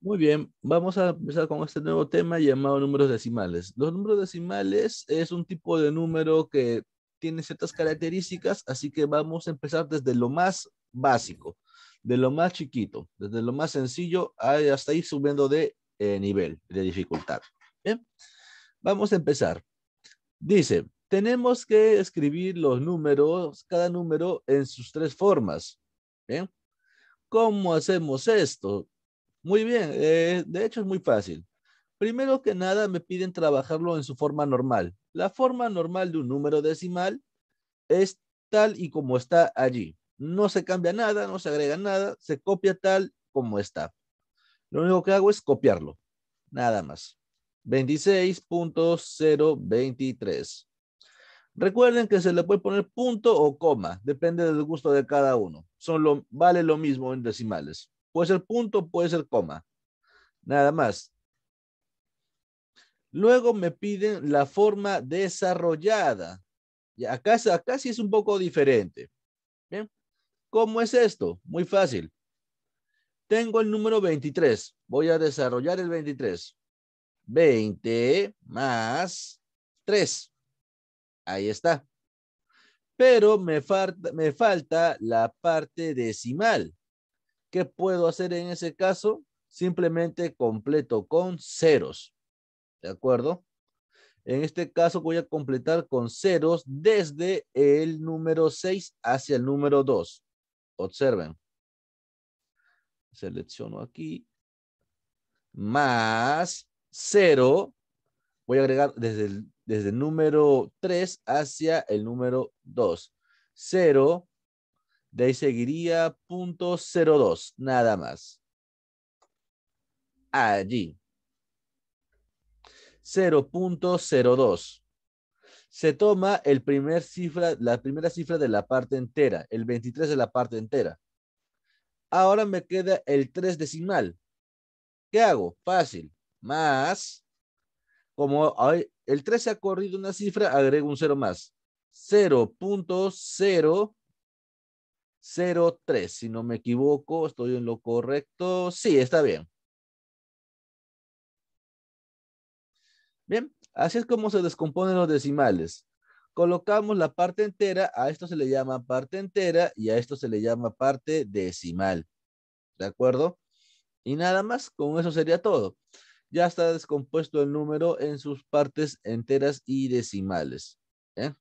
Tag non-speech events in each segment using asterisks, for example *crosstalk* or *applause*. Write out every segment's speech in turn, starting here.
Muy bien, vamos a empezar con este nuevo tema llamado números decimales. Los números decimales es un tipo de número que tiene ciertas características, así que vamos a empezar desde lo más básico, de lo más chiquito, desde lo más sencillo hasta ir subiendo de eh, nivel, de dificultad. Vamos a empezar. Dice, tenemos que escribir los números, cada número en sus tres formas. ¿Cómo hacemos esto? Muy bien, eh, de hecho es muy fácil. Primero que nada me piden trabajarlo en su forma normal. La forma normal de un número decimal es tal y como está allí. No se cambia nada, no se agrega nada, se copia tal como está. Lo único que hago es copiarlo, nada más. 26.023. Recuerden que se le puede poner punto o coma, depende del gusto de cada uno. vale lo mismo en decimales. Puede ser punto, puede ser coma. Nada más. Luego me piden la forma desarrollada. acá, acá sí es un poco diferente. ¿Cómo es esto? Muy fácil. Tengo el número 23. Voy a desarrollar el 23. 20 más 3. Ahí está. Pero me, falta, me falta la parte decimal. ¿Qué puedo hacer en ese caso? Simplemente completo con ceros. ¿De acuerdo? En este caso voy a completar con ceros desde el número 6 hacia el número 2. Observen. Selecciono aquí. Más cero. Voy a agregar desde el, desde el número 3 hacia el número 2. Cero. De ahí seguiría 02, nada más. Allí. 0.02. Se toma el primer cifra, la primera cifra de la parte entera, el 23 de la parte entera. Ahora me queda el 3 decimal. ¿Qué hago? Fácil. Más, como el 3 se ha corrido una cifra, agrego un 0 más. 0.0 03, si no me equivoco, estoy en lo correcto. Sí, está bien. Bien, así es como se descomponen los decimales. Colocamos la parte entera, a esto se le llama parte entera y a esto se le llama parte decimal. ¿De acuerdo? Y nada más, con eso sería todo. Ya está descompuesto el número en sus partes enteras y decimales. ¿eh?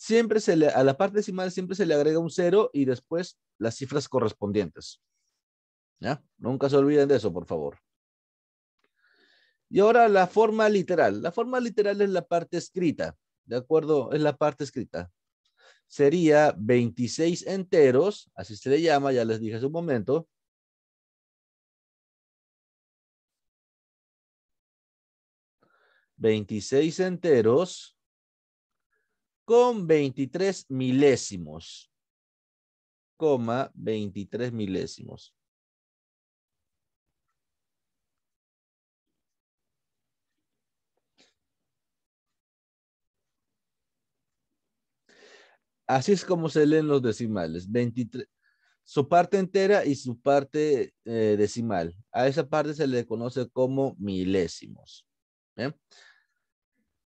siempre se le, a la parte decimal siempre se le agrega un cero y después las cifras correspondientes. ¿Ya? Nunca se olviden de eso, por favor. Y ahora la forma literal. La forma literal es la parte escrita, ¿de acuerdo? Es la parte escrita. Sería 26 enteros, así se le llama, ya les dije hace un momento. Veintiséis enteros con 23 milésimos. Coma 23 milésimos. Así es como se leen los decimales. 23, su parte entera y su parte eh, decimal. A esa parte se le conoce como milésimos.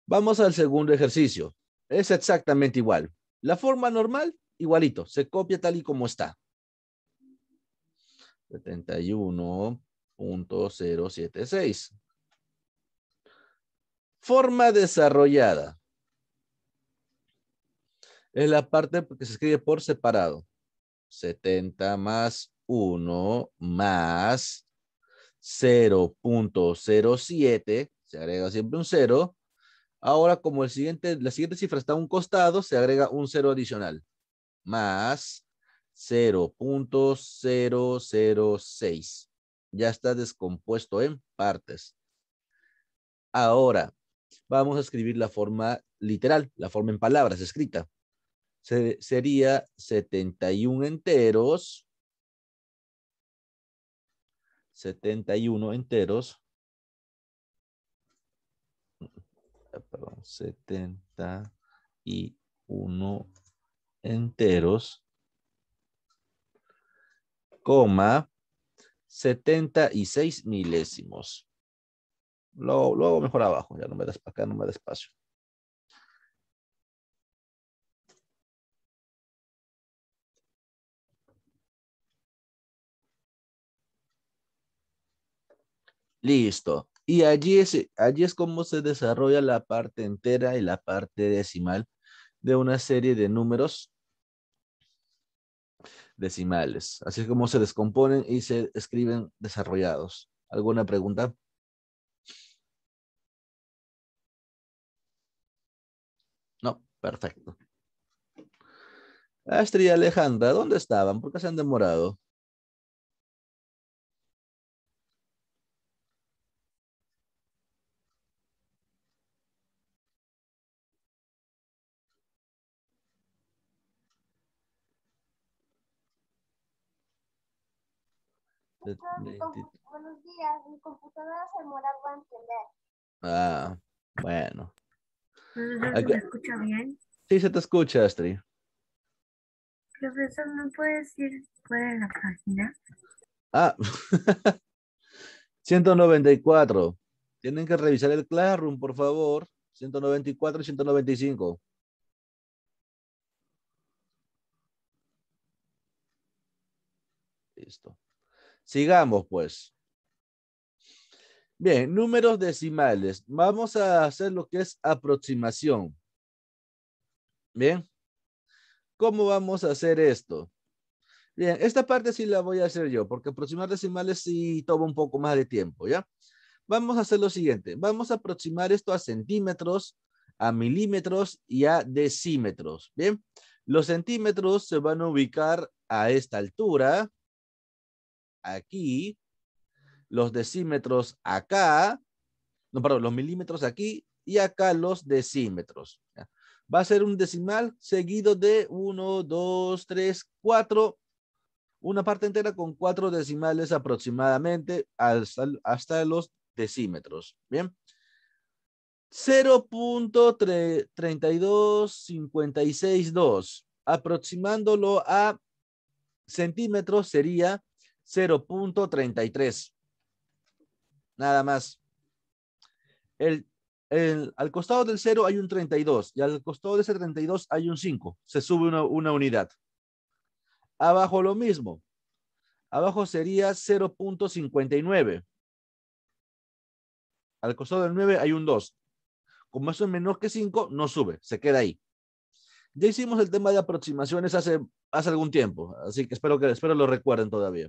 Vamos al segundo ejercicio. Es exactamente igual. La forma normal, igualito, se copia tal y como está. 71.076. Forma desarrollada. Es la parte que se escribe por separado. 70 más 1 más 0.07, se agrega siempre un 0, Ahora, como el siguiente, la siguiente cifra está a un costado, se agrega un cero adicional. Más 0.006. Ya está descompuesto en partes. Ahora, vamos a escribir la forma literal, la forma en palabras escrita. sería 71 enteros. 71 enteros 71 enteros, coma, 76 milésimos. Luego, lo mejor abajo, ya no me das para acá, no me da espacio. Listo. Y allí es, allí es como se desarrolla la parte entera y la parte decimal de una serie de números decimales. Así es como se descomponen y se escriben desarrollados. ¿Alguna pregunta? No, perfecto. Astrid y Alejandra, ¿dónde estaban? ¿Por qué se han demorado? Buenos días, mi computadora se demora a entender. Ah, bueno. ¿Me escucha bien? Sí, se te escucha, Astrid. Profesor, ¿no puedes ir fuera de la página? Ah, 194. *laughs* Tienen que revisar el Classroom, por favor. 194 y 195. Listo. Sigamos pues. Bien, números decimales. Vamos a hacer lo que es aproximación. Bien. ¿Cómo vamos a hacer esto? Bien, esta parte sí la voy a hacer yo, porque aproximar decimales sí toma un poco más de tiempo, ¿ya? Vamos a hacer lo siguiente. Vamos a aproximar esto a centímetros, a milímetros y a decímetros, ¿bien? Los centímetros se van a ubicar a esta altura, aquí, los decímetros acá, no, perdón, los milímetros aquí y acá los decímetros. Va a ser un decimal seguido de 1, 2, 3, 4, una parte entera con cuatro decimales aproximadamente hasta los decímetros. Bien. 0.32562, aproximándolo a centímetros sería 0.33. Nada más. al costado del 0 hay un 32 y al costado de ese 32 hay un 5. Se sube una, unidad. Abajo lo mismo. Abajo sería 0.59. Al costado del 9 hay un 2. Como eso es menor que 5, no sube, se queda ahí. Ya hicimos el tema de aproximaciones hace, hace algún tiempo, así que espero que espero lo recuerden todavía.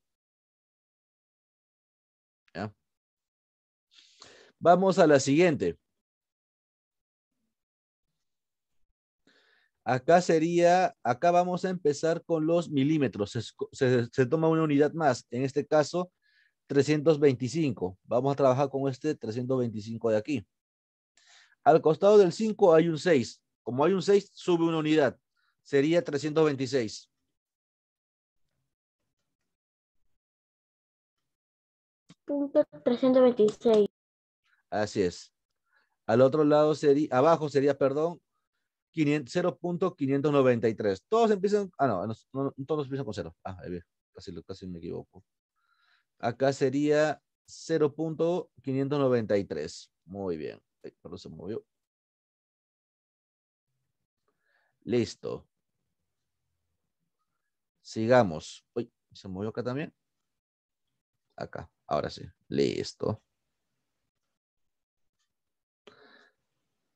Vamos a la siguiente. Acá sería, acá vamos a empezar con los milímetros. Se, toma una unidad más, en este caso 325. Vamos a trabajar con este 325 de aquí. Al costado del 5 hay un 6. Como hay un 6, sube una unidad. Sería 326. Punto 326. Así es. Al otro lado sería, abajo sería, perdón, 0.593. Todos empiezan, ah, no, todos empiezan con 0. Ah, casi, casi me equivoco. Acá sería 0.593. Muy bien. perdón, se movió. Listo. Sigamos. Uy, se movió acá también. Acá, ahora sí. Listo.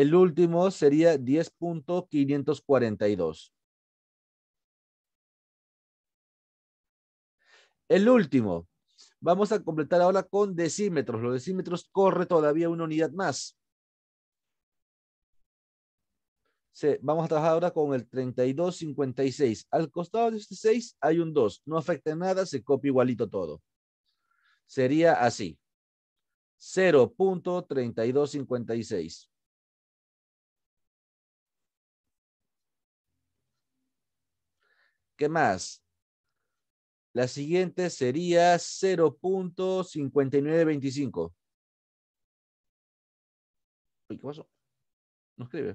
El último sería 10.542. El último. Vamos a completar ahora con decímetros. Los decímetros corre todavía una unidad más. Sí, vamos a trabajar ahora con el 3256. Al costado de este 6 hay un 2. No afecta nada, se copia igualito todo. Sería así. 0.3256. ¿Qué más? La siguiente sería 0.5925. ¿qué pasó? No escribe.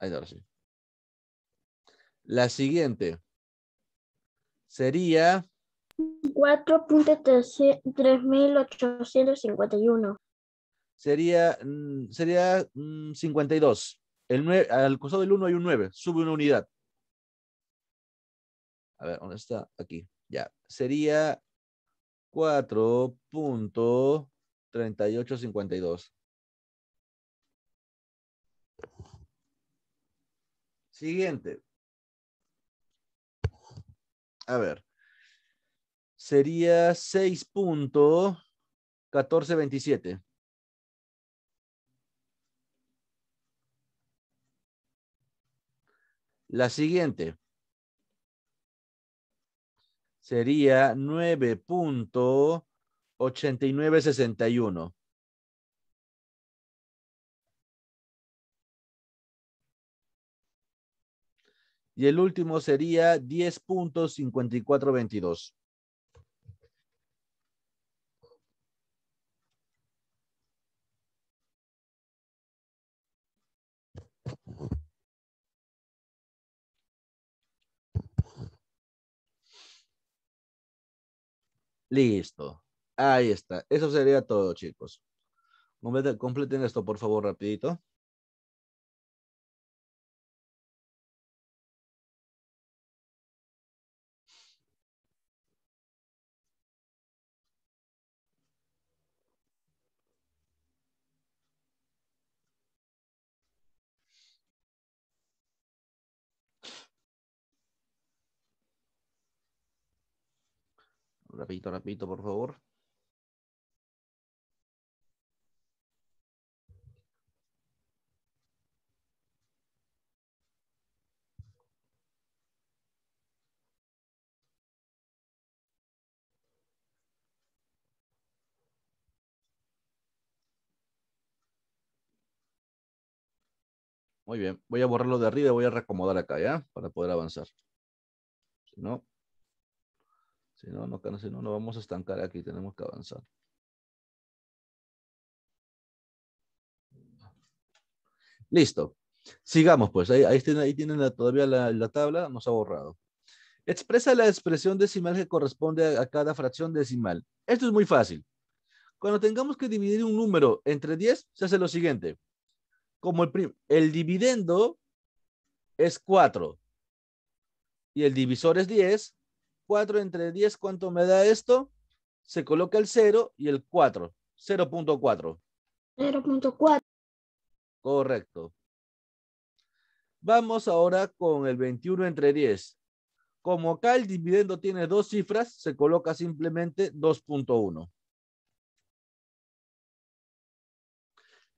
Ahí está, ahora sí. La siguiente sería 4.3851. Sería, mm, sería 52. Mm, El al costado del 1 hay un 9, sube una unidad. A ver, ¿dónde está? Aquí. Ya. Sería cuatro punto treinta y ocho cincuenta dos. Siguiente. A ver. Sería seis punto catorce veintisiete. La siguiente sería nueve punto ochenta y nueve sesenta y uno y el último sería diez puntos cincuenta y cuatro veintidós Listo. Ahí está. Eso sería todo, chicos. Completen esto, por favor, rapidito. Rapidito, rapidito, por favor. Muy bien, voy a borrarlo de arriba y voy a reacomodar acá, ¿ya? Para poder avanzar. no, si este, no, no, no, no vamos a estancar aquí, tenemos que avanzar. Listo. Sigamos pues, ahí, ahí tienen, todavía la, tabla, nos ha borrado. Expresa la expresión decimal que corresponde a, cada fracción decimal. Esto es muy fácil. Cuando tengamos que dividir un número entre 10, se hace lo siguiente. Como el, el dividendo es 4 y el divisor es 10, 4 entre 10, ¿cuánto me da esto? Se coloca el 0 y el 4. 0.4. 0.4. Correcto. Vamos ahora con el 21 entre 10. Como acá el dividendo tiene dos cifras, se coloca simplemente 2.1.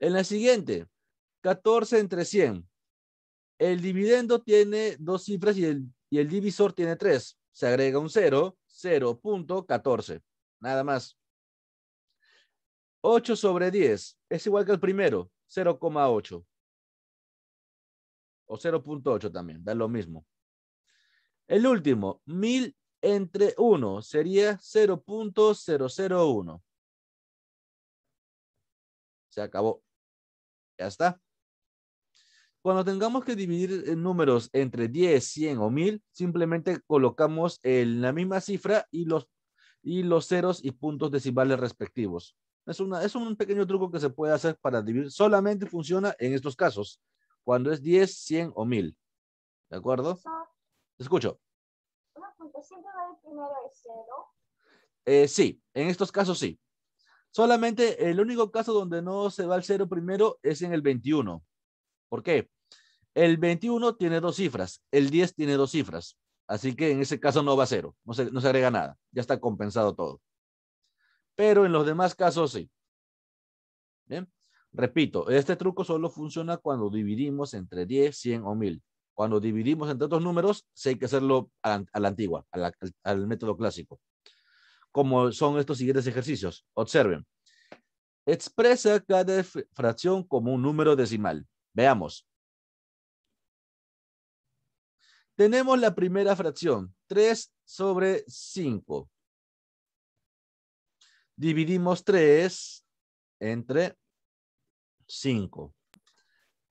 En la siguiente, 14 entre 100. El dividendo tiene dos cifras y el, y el divisor tiene tres se agrega un 0, 0.14. Nada más. 8 sobre 10 es igual que el primero, 0,8. O 0.8 también, da lo mismo. El último, 1000 entre 1 sería 0.001. Se acabó. Ya está. Cuando tengamos que dividir eh, números entre 10, 100 o 1000, simplemente colocamos el, la misma cifra y los, y los ceros y puntos decimales respectivos. Es, una, es un pequeño truco que se puede hacer para dividir. Solamente funciona en estos casos, cuando es 10, 100 o 1000. ¿De acuerdo? Escucho. ¿Siempre va primero el cero? Eh, sí, en estos casos sí. Solamente el único caso donde no se va el cero primero es en el 21. ¿Por qué? El 21 tiene dos cifras, el 10 tiene dos cifras, así que en ese caso no va a cero, no se, no agrega nada, ya está compensado todo. Pero en los demás casos sí. repito, este truco solo funciona cuando dividimos entre 10, 100 o 1000. Cuando dividimos entre otros números, sí hay que hacerlo a, la antigua, al, al método clásico. Como son estos siguientes ejercicios. Observen. Expresa cada fracción como un número decimal. Veamos. Tenemos la primera fracción, 3 sobre 5. Dividimos 3 entre 5.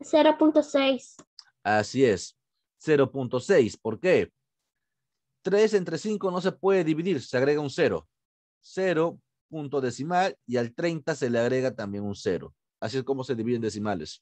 0.6. Así es, 0.6. ¿Por qué? 3 entre 5 no se puede dividir, se agrega un 0. 0 punto decimal y al 30 se le agrega también un 0. Así es como se dividen decimales.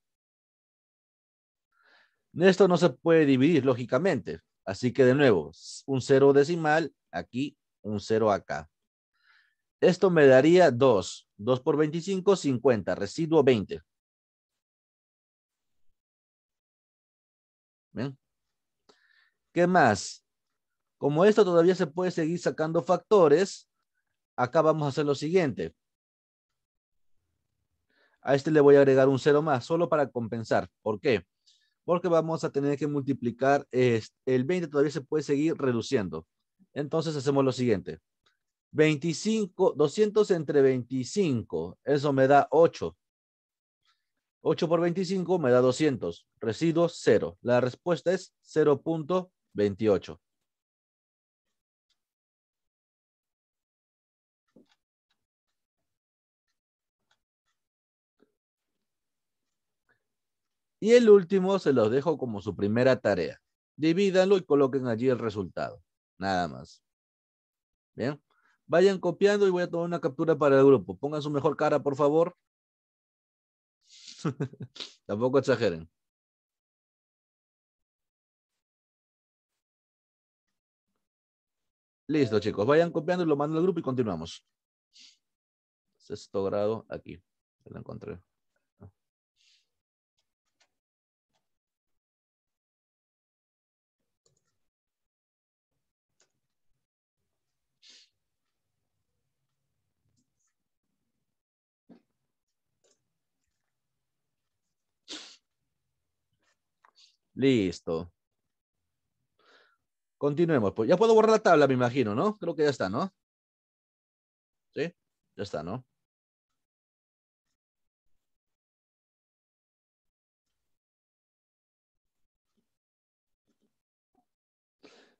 Esto no se puede dividir, lógicamente. Así que de nuevo, un cero decimal aquí, un cero acá. Esto me daría 2. 2 por 25, 50. Residuo 20. Bien. ¿Qué más? Como esto todavía se puede seguir sacando factores, acá vamos a hacer lo siguiente. A este le voy a agregar un cero más, solo para compensar. ¿Por qué? porque vamos a tener que multiplicar, el 20 todavía se puede seguir reduciendo. Entonces hacemos lo siguiente. 25, 200 entre 25, eso me da 8. 8 por 25 me da 200. residuo 0. La respuesta es 0.28. Y el último se los dejo como su primera tarea. Divídanlo y coloquen allí el resultado. Nada más. Bien. Vayan copiando y voy a tomar una captura para el grupo. Pongan su mejor cara, por favor. *laughs* Tampoco exageren. Listo, chicos. Vayan copiando y lo mando al grupo y continuamos. Sexto grado aquí. Lo encontré. Listo. Continuemos. Pues ya puedo borrar la tabla, me imagino, ¿no? Creo que ya está, ¿no? Sí, ya está, ¿no?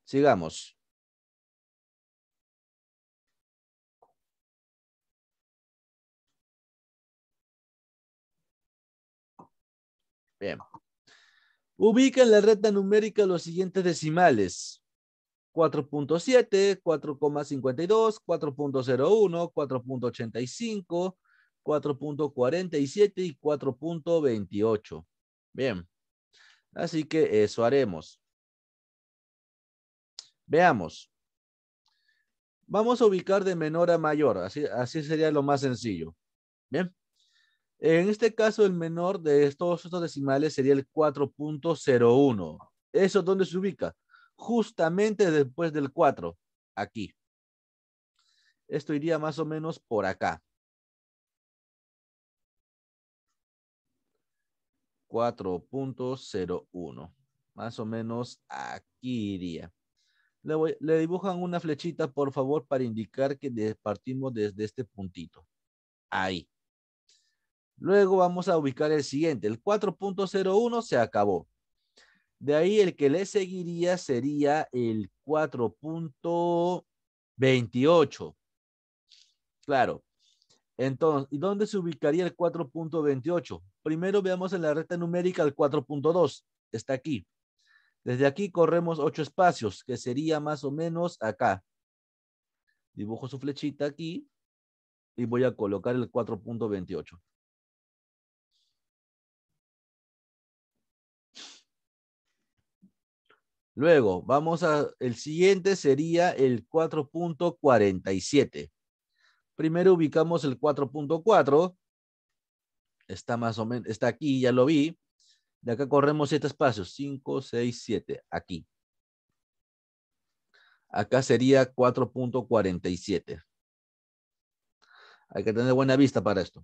Sigamos. Bien. Ubica en la recta numérica los siguientes decimales. 4.7, 4.52, 4.01, 4.85, 4.47 y 4.28. Bien. Así que eso haremos. Veamos. Vamos a ubicar de menor a mayor. Así, así sería lo más sencillo. Bien. En este caso, el menor de todos estos decimales sería el 4.01. ¿Eso dónde se ubica? Justamente después del 4, aquí. Esto iría más o menos por acá. 4.01. Más o menos aquí iría. Le, le, dibujan una flechita, por favor, para indicar que partimos desde este puntito. Ahí. Luego vamos a ubicar el siguiente. El 4.01 se acabó. De ahí el que le seguiría sería el 4.28. Claro. Entonces, ¿y dónde se ubicaría el 4.28? Primero veamos en la recta numérica el 4.2. Está aquí. Desde aquí corremos ocho espacios, que sería más o menos acá. Dibujo su flechita aquí y voy a colocar el 4.28. Luego, vamos a, el siguiente sería el 4.47. Primero ubicamos el 4.4. Está más o menos, está aquí, ya lo vi. De acá corremos siete espacios, 5, 6, 7, aquí. Acá sería 4.47. Hay que tener buena vista para esto.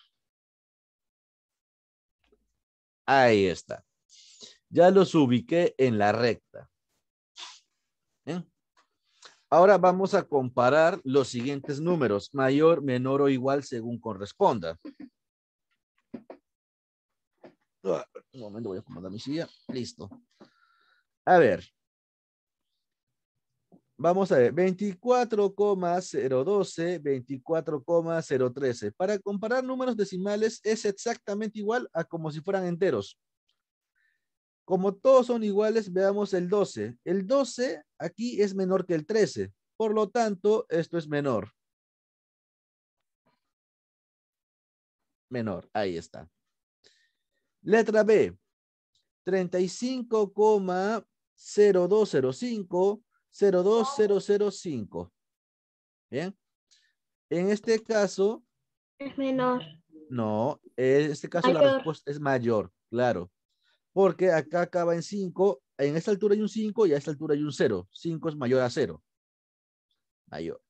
Ahí está. Ya los ubiqué en la recta. ¿Eh? Ahora vamos a comparar los siguientes números, mayor, menor o igual según corresponda. Ah, un momento, voy a acomodar mi silla. Listo. A ver, Vamos a ver, 24,012, 24,013. Para comparar números decimales es exactamente igual a como si fueran enteros. Como todos son iguales, veamos el 12. El 12 aquí es menor que el 13. Por lo tanto, esto es menor. Menor, ahí está. Letra B, 35,0205 02005. Bien. En este caso. Es menor. No, en este caso la respuesta es mayor, claro. Porque acá acaba en 5, en esta altura hay un 5 y a esta altura hay un 0. 5 es mayor a 0. Mayor.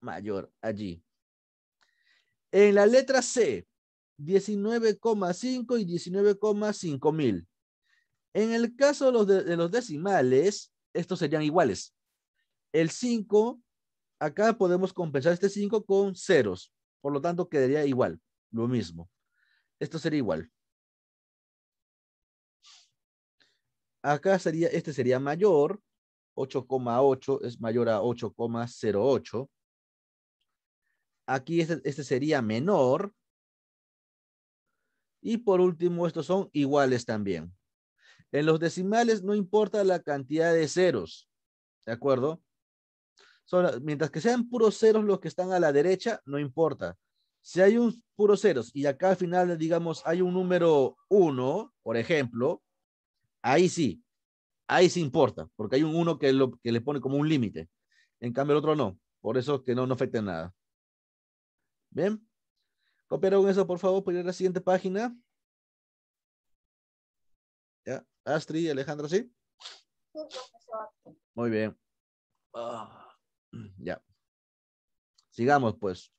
Mayor allí. En la letra C, 19,5 y 19,5 mil. En el caso de los, de los decimales, estos serían iguales. El 5, acá podemos compensar este 5 con ceros. Por lo tanto, quedaría igual, lo mismo. Esto sería igual. Acá sería, este sería mayor, 8,8 es mayor a 8,08. Aquí este, este sería menor. Y por último, estos son iguales también. En los decimales no importa la cantidad de ceros, ¿de acuerdo? mientras que sean puros ceros los que están a la derecha, no importa. Si hay un puro ceros y acá al final, digamos, hay un número uno, por ejemplo, ahí sí, ahí sí importa, porque hay un uno que, lo, que le pone como un límite. En cambio, el otro no. Por eso que no, no afecta nada. Bien. con eso, por favor, para ir a la siguiente página. Ya. Astri, Alejandro, ¿sí? Sí, profesor. Muy bien. Ah, ya. Sigamos, pues.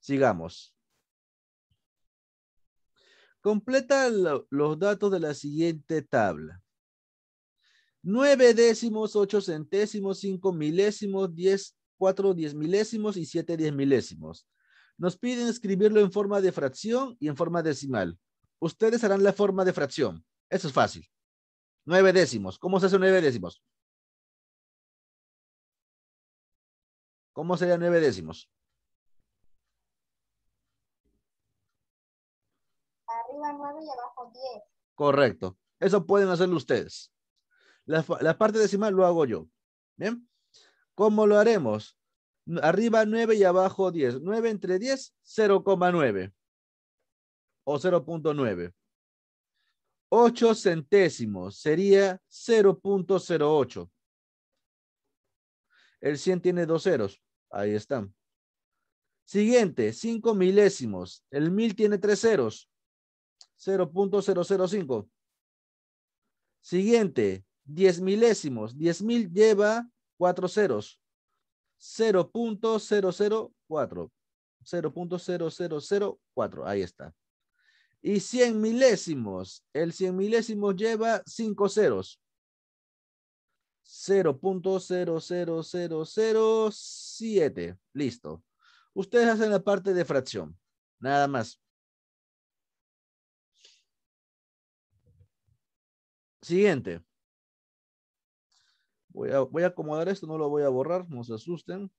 Sigamos. Completa los datos de la siguiente tabla. Nueve décimos, ocho centésimos, cinco milésimos, diez, cuatro diez milésimos y siete diez milésimos. Nos piden escribirlo en forma de fracción y en forma decimal. Ustedes harán la forma de fracción. Eso es fácil. Nueve décimos. ¿Cómo se hace nueve décimos? ¿Cómo sería nueve décimos? Arriba nueve y abajo diez. Correcto. Eso pueden hacerlo ustedes. La, parte decimal lo hago yo. ¿Bien? ¿Cómo lo haremos? Arriba 9 y abajo 10. 9 entre 10, 0,9 o 0.9. 8 centésimos sería 0.08. El 100 tiene dos ceros. Ahí están. Siguiente, 5 milésimos. El 1000 tiene tres ceros. 0.005. Siguiente, 10 milésimos. 10.000 lleva cuatro ceros. 0.004. 0.0004. Ahí está. Y 100 milésimos. El 100 milésimos lleva 5 ceros. 0.00007. Listo. Ustedes hacen la parte de fracción. Nada más. Siguiente. Voy a, acomodar esto, no lo voy a borrar, no se asusten.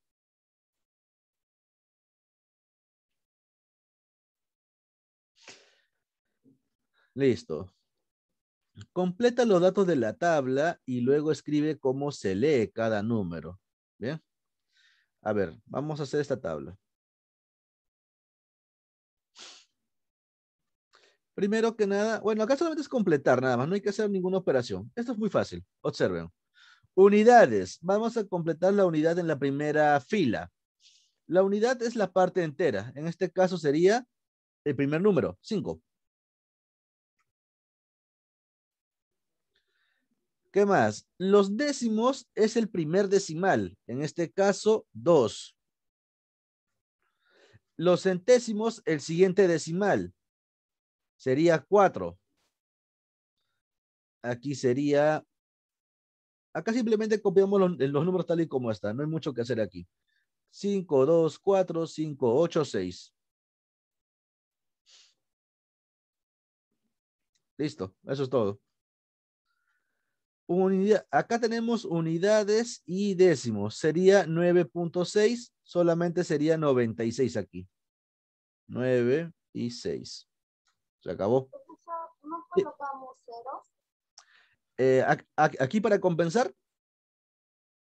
Listo. Completa los datos de la tabla y luego escribe cómo se lee cada número. Bien. A ver, vamos a hacer esta tabla. Primero que nada, bueno, acá solamente es completar nada más, no hay que hacer ninguna operación. Esto es muy fácil, observen. Unidades. Vamos a completar la unidad en la primera fila. La unidad es la parte entera. En este caso sería el primer número, 5. ¿Qué más? Los décimos es el primer decimal. En este caso, 2. Los centésimos, el siguiente decimal. Sería 4. Aquí sería Acá simplemente copiamos los, eh, los números tal y como están. No hay mucho que hacer aquí. 5, 2, 4, 5, 8, 6. Listo, eso es todo. Unidad, acá tenemos unidades y décimos. Sería 9.6, solamente sería 96 aquí. 9 y 6. Se acabó. ¿No colocamos ceros? Eh, aquí para compensar,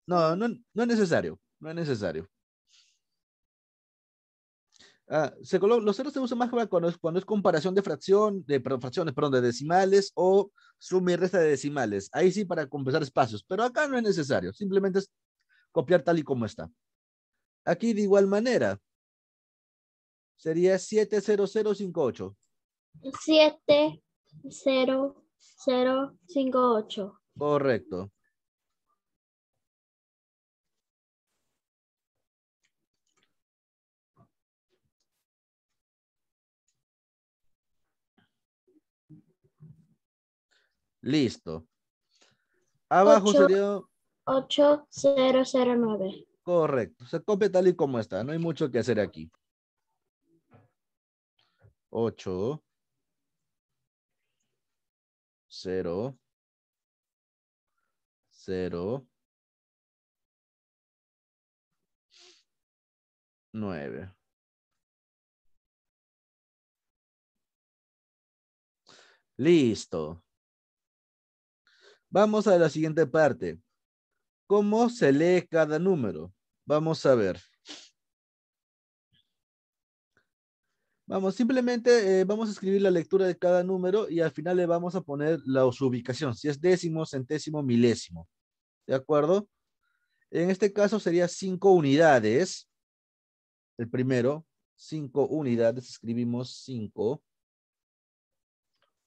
no, no, es necesario, no es necesario. Ah, los ceros se usan más cuando es, comparación de fracción, de fracciones, perdón, de decimales o suma y resta de decimales. Ahí sí para compensar espacios, pero acá no es necesario, simplemente es copiar tal y como está. Aquí de igual manera, sería 70058. 70058 058. Correcto. Listo. Abajo 8, 8009. Correcto. Se copia tal y como está. No hay mucho que hacer aquí. 8 cero, cero, nueve, Listo. Vamos a la siguiente parte. ¿Cómo se lee cada número? Vamos a ver. Vamos, simplemente eh, vamos a escribir la lectura de cada número y al final le vamos a poner la, su ubicación, si es décimo, centésimo, milésimo. ¿De acuerdo? En este caso sería cinco unidades. El primero, cinco unidades, escribimos cinco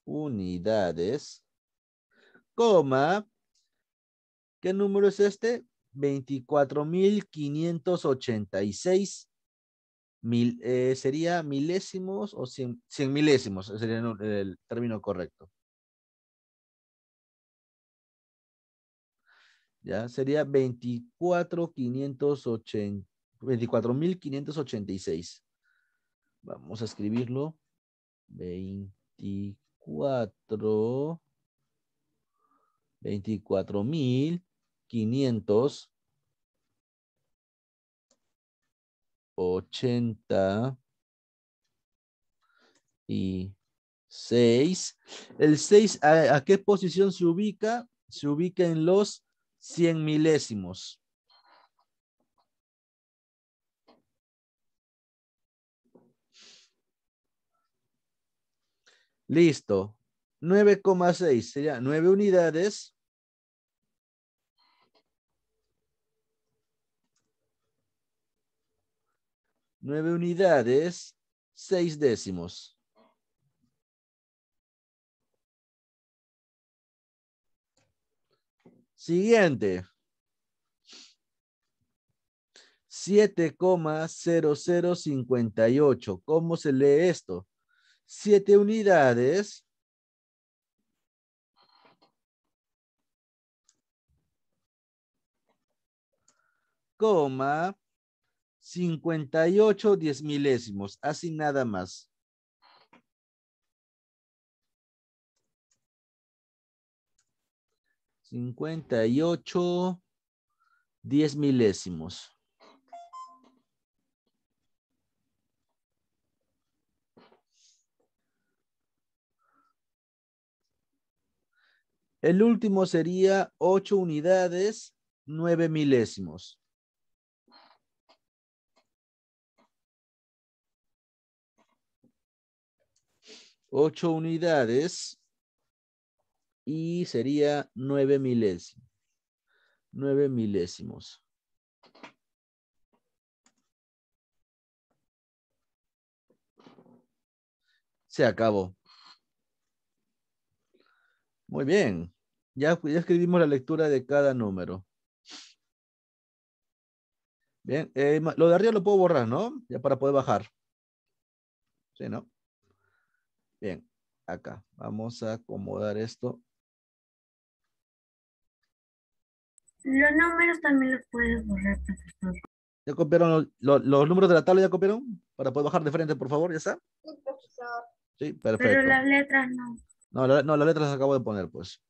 unidades, coma, ¿qué número es este? 24.586 Mil, eh, sería milésimos o cien, milésimos, sería el término correcto. ¿Ya? Sería veinticuatro Veinticuatro quinientos quinientos ochenta... mil y seis. Vamos a escribirlo. Veinticuatro... Veinticuatro mil quinientos... 80 y 6. El 6, ¿a, qué posición se ubica? Se ubica en los 100 milésimos. Listo. 9,6 sería 9 unidades. Nueve unidades, seis décimos. Siguiente. Siete coma cero cero cincuenta y ocho. ¿Cómo se lee esto? Siete unidades. Coma cincuenta y ocho diez milésimos, así nada más. Cincuenta y ocho, diez milésimos. El último sería ocho unidades, nueve milésimos. Ocho unidades y sería nueve milésimos. nueve milésimos. Se acabó. Muy bien. Ya, pues, ya escribimos la lectura de cada número. Bien, eh, lo de arriba lo puedo borrar, ¿no? Ya para poder bajar. Sí, ¿no? Bien, acá. Vamos a acomodar esto. Los números también los puedes borrar, profesor. ¿Ya copiaron los, números de la tabla? ¿Ya copiaron? Para poder bajar de frente, por favor, ¿ya está? Sí, profesor. Sí, perfecto. Pero las letras no. No, no, las letras acabo de poner, pues.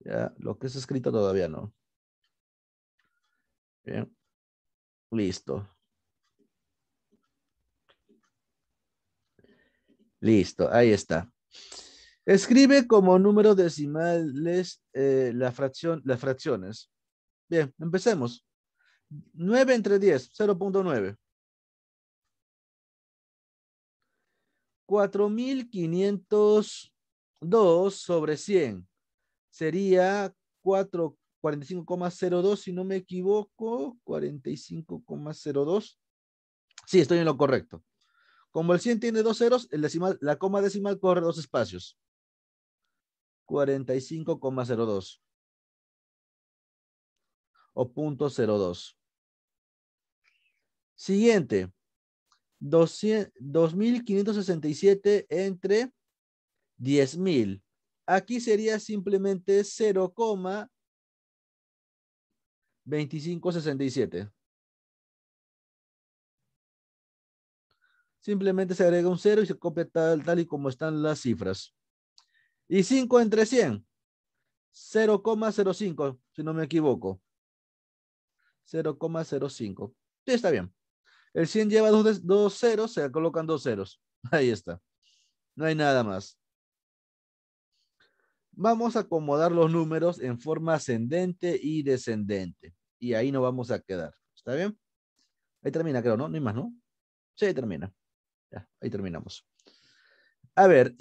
Ya, lo que es escrito todavía no. Bien. Listo. Listo, ahí está. Escribe como número decimales eh, la fracción, las fracciones. Bien, empecemos. 9 entre 10, 0.9. 4.502 sobre 100. Sería 45,02, si no me equivoco. 45,02. Sí, estoy en lo correcto. Como el 100 tiene dos ceros, el decimal, la coma decimal corre dos espacios. 45,02. O punto 02. Siguiente. 2.567 entre 10.000. Aquí sería simplemente 0,2567. Simplemente se agrega un cero y se copia tal, y como están las cifras. Y 5 entre 100. 0,05, si no me equivoco. 0,05. Sí, está bien. El 100 lleva dos, dos ceros, se colocan dos ceros. *laughs* Ahí está. No hay nada más. Vamos a acomodar los números en forma ascendente y descendente. Y ahí nos vamos a quedar. ¿Está bien? Ahí termina, creo, ¿no? No hay más, ¿no? Sí, ahí termina ahí terminamos. A ver,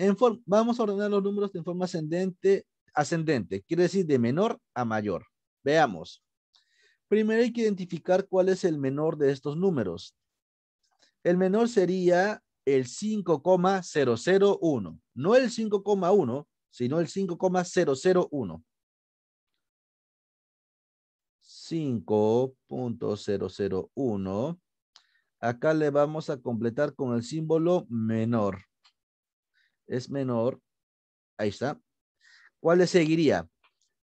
vamos a ordenar los números de forma ascendente, ascendente, quiere decir de menor a mayor. Veamos. Primero hay que identificar cuál es el menor de estos números. El menor sería el 5,001, no el 5,1, sino el 5,001. 5.001 Acá le vamos a completar con el símbolo menor. Es menor. Ahí está. ¿Cuál le seguiría?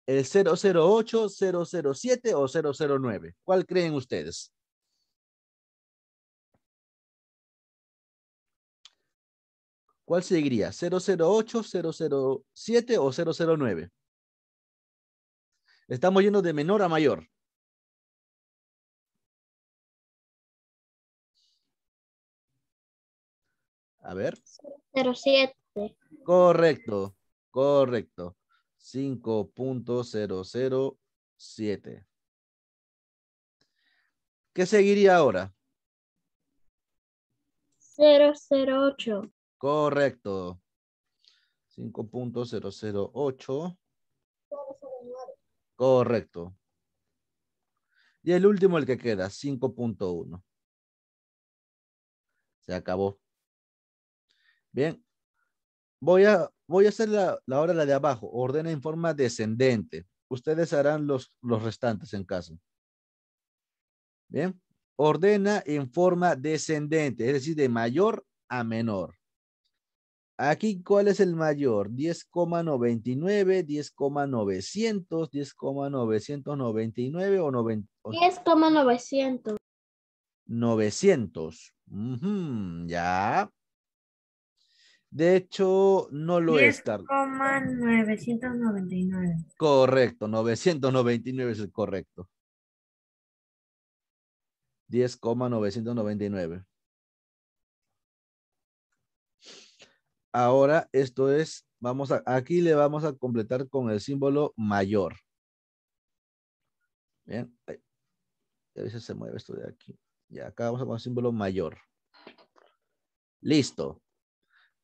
¿El 008, 007 o 009? ¿Cuál creen ustedes? ¿Cuál seguiría? ¿008, 007 o 009? Estamos yendo de menor a mayor. A ver. 07. Correcto, correcto. 5.007. ¿Qué seguiría ahora? 008. Correcto. 5.008. Correcto. Y el último, el que queda, 5.1. Se acabó. Bien, voy a, voy a hacer la, la hora la de abajo, ordena en forma descendente. Ustedes harán los, los restantes en caso. Bien, ordena en forma descendente, es decir, de mayor a menor. Aquí, ¿cuál es el mayor? 10,99, 10,900, 10,999 o 90. 10,900. 900. 900. ya. De hecho, no lo es, Carlos. 999. Correcto, 999 es el correcto. 10,999. Ahora, esto es, vamos a, aquí le vamos a completar con el símbolo mayor. Bien, a veces se mueve esto de aquí. Y acá vamos a poner símbolo mayor. Listo.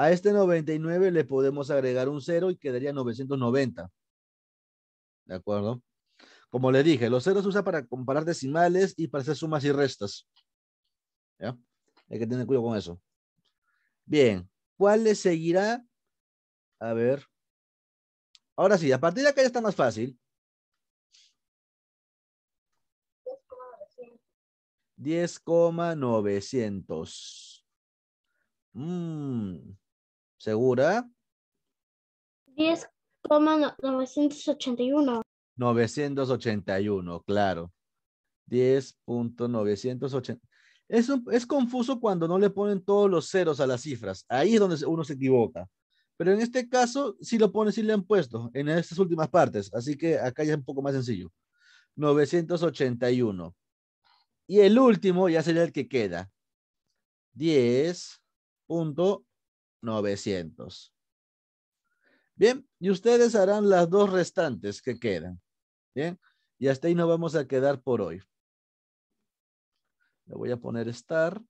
A este 99 le podemos agregar un 0 y quedaría 990. ¿De acuerdo? Como le dije, los ceros se usan para comparar decimales y para hacer sumas y restas. ¿Ya? Hay que tener cuidado con eso. Bien, ¿cuál le seguirá? A ver. Ahora sí, a partir de acá ya está más fácil. 10,900. 10,900. Mmm. ¿Segura? 10,981. 981, claro. punto Es, es confuso cuando no le ponen todos los ceros a las cifras. Ahí es donde uno se equivoca. Pero en este caso sí lo ponen, sí le han puesto en estas últimas partes. Así que acá ya es un poco más sencillo. 981. Y el último ya sería el que queda. Diez 900. Bien, y ustedes harán las dos restantes que quedan. Bien, y hasta ahí nos vamos a quedar por hoy. Le voy a poner estar.